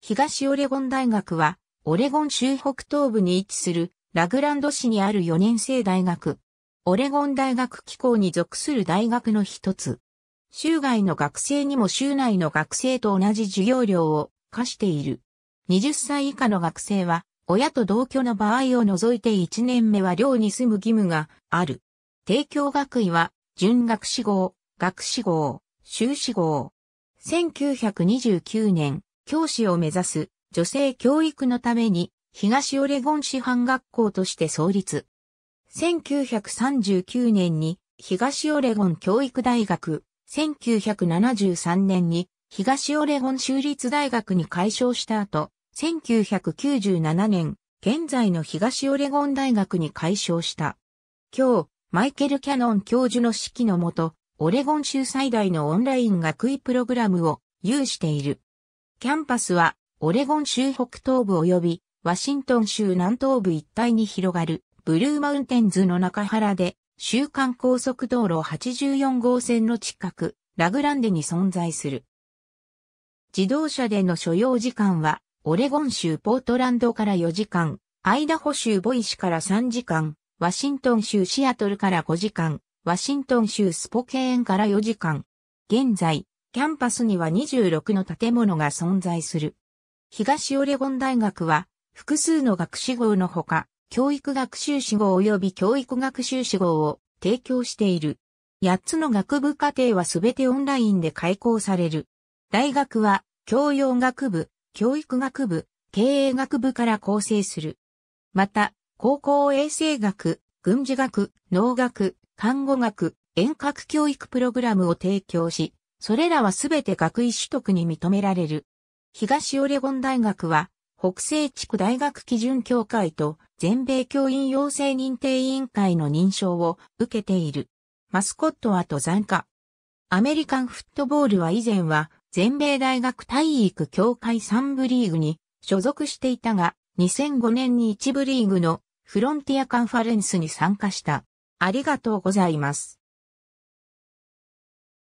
東オレゴン大学は、オレゴン州北東部に位置するラグランド市にある4年生大学。オレゴン大学機構に属する大学の一つ。州外の学生にも州内の学生と同じ授業料を課している。20歳以下の学生は、親と同居の場合を除いて1年目は寮に住む義務がある。提供学位は、準学士号、学士号、修士号。1929年、教師を目指す女性教育のために東オレゴン師範学校として創立。1939年に東オレゴン教育大学、1973年に東オレゴン州立大学に改称した後、1997年、現在の東オレゴン大学に改称した。今日、マイケル・キャノン教授の指揮のもと、オレゴン州最大のオンライン学位プログラムを有している。キャンパスは、オレゴン州北東部及び、ワシントン州南東部一帯に広がる、ブルーマウンテンズの中原で、週間高速道路84号線の近く、ラグランデに存在する。自動車での所要時間は、オレゴン州ポートランドから4時間、アイダホ州ボイシから3時間、ワシントン州シアトルから5時間、ワシントン州スポケーンから4時間。現在、キャンパスには26の建物が存在する。東オレゴン大学は、複数の学士号のほか、教育学習士号及び教育学習士号を提供している。8つの学部課程はすべてオンラインで開講される。大学は、教養学部、教育学部、経営学部から構成する。また、高校衛生学、軍事学、農学、看護学、遠隔教育プログラムを提供し、それらはすべて学位取得に認められる。東オレゴン大学は、北西地区大学基準協会と全米教員養成認定委員会の認証を受けている。マスコットは登山家。アメリカンフットボールは以前は全米大学体育協会3部リーグに所属していたが、2005年に1部リーグのフロンティアカンファレンスに参加した。ありがとうございます。